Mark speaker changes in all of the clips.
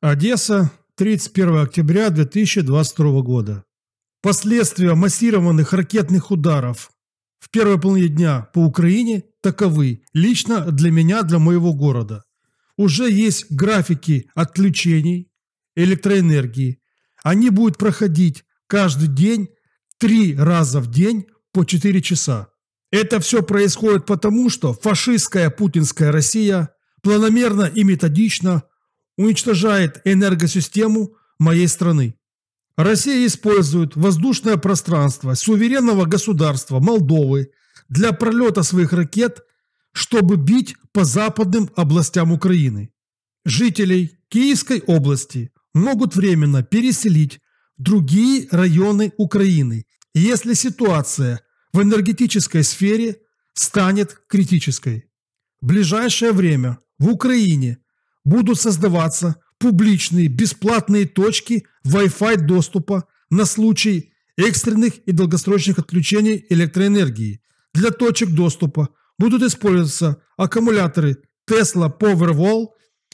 Speaker 1: Одесса, 31 октября 2022 года. Последствия массированных ракетных ударов в первой половине дня по Украине таковы лично для меня, для моего города. Уже есть графики отключений электроэнергии. Они будут проходить каждый день, три раза в день по 4 часа. Это все происходит потому, что фашистская путинская Россия планомерно и методично уничтожает энергосистему моей страны. Россия использует воздушное пространство суверенного государства Молдовы для пролета своих ракет, чтобы бить по западным областям Украины. Жителей Киевской области могут временно переселить в другие районы Украины, если ситуация в энергетической сфере станет критической. В ближайшее время в Украине – будут создаваться публичные бесплатные точки Wi-Fi доступа на случай экстренных и долгосрочных отключений электроэнергии. Для точек доступа будут использоваться аккумуляторы Tesla Powerwall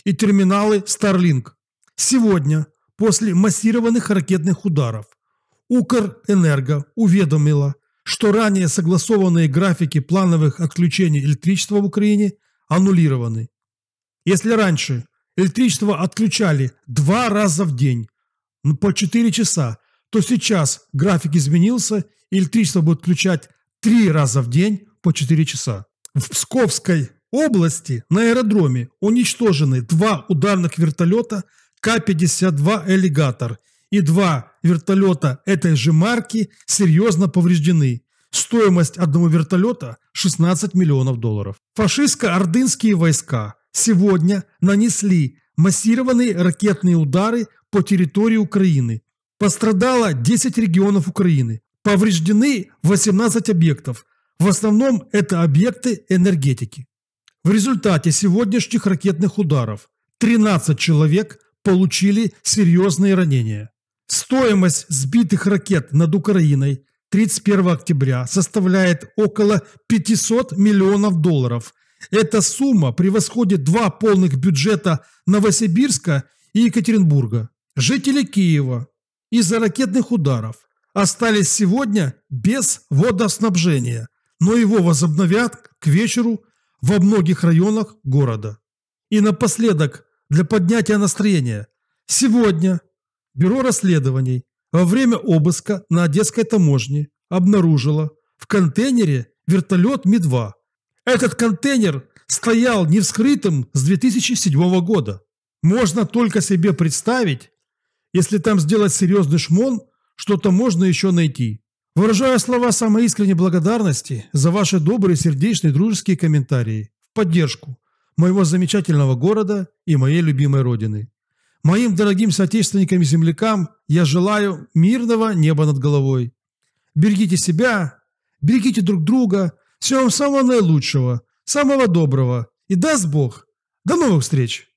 Speaker 1: и терминалы Starlink. Сегодня, после массированных ракетных ударов, Укрэнерго уведомила, что ранее согласованные графики плановых отключений электричества в Украине аннулированы. Если раньше электричество отключали два раза в день, ну, по 4 часа, то сейчас график изменился, и электричество будет включать три раза в день по 4 часа. В Псковской области на аэродроме уничтожены два ударных вертолета К-52 Элегатор и два вертолета этой же марки серьезно повреждены. Стоимость одного вертолета – 16 миллионов долларов. Фашистско-ордынские войска – сегодня нанесли массированные ракетные удары по территории Украины. Пострадало 10 регионов Украины. Повреждены 18 объектов. В основном это объекты энергетики. В результате сегодняшних ракетных ударов 13 человек получили серьезные ранения. Стоимость сбитых ракет над Украиной 31 октября составляет около 500 миллионов долларов эта сумма превосходит два полных бюджета Новосибирска и Екатеринбурга. Жители Киева из-за ракетных ударов остались сегодня без водоснабжения, но его возобновят к вечеру во многих районах города. И напоследок, для поднятия настроения, сегодня Бюро расследований во время обыска на Одесской таможне обнаружило в контейнере вертолет Ми-2 этот контейнер стоял невскрытым с 2007 года. Можно только себе представить, если там сделать серьезный шмон, что-то можно еще найти. Выражаю слова самой искренней благодарности за ваши добрые, сердечные, дружеские комментарии в поддержку моего замечательного города и моей любимой родины. Моим дорогим соотечественникам и землякам я желаю мирного неба над головой. Берегите себя, берегите друг друга – всего вам самого наилучшего, самого доброго. И даст Бог. До новых встреч!